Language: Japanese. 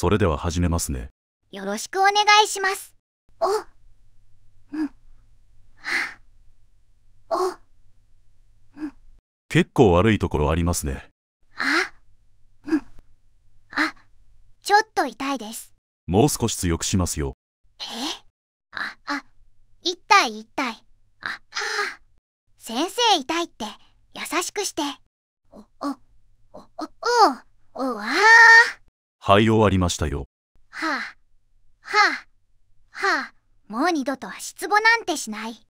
それでは始めますね。よろしくお願いします。お、うん、あ、お、うん、結構悪いところありますね。あ、うん、あ、ちょっと痛いです。もう少し強くしますよ。えあ、あ、痛い痛い。あ、はあ。先生痛いって優しくして。はい終わりましたよはあはあはあもう二度と足つぼなんてしない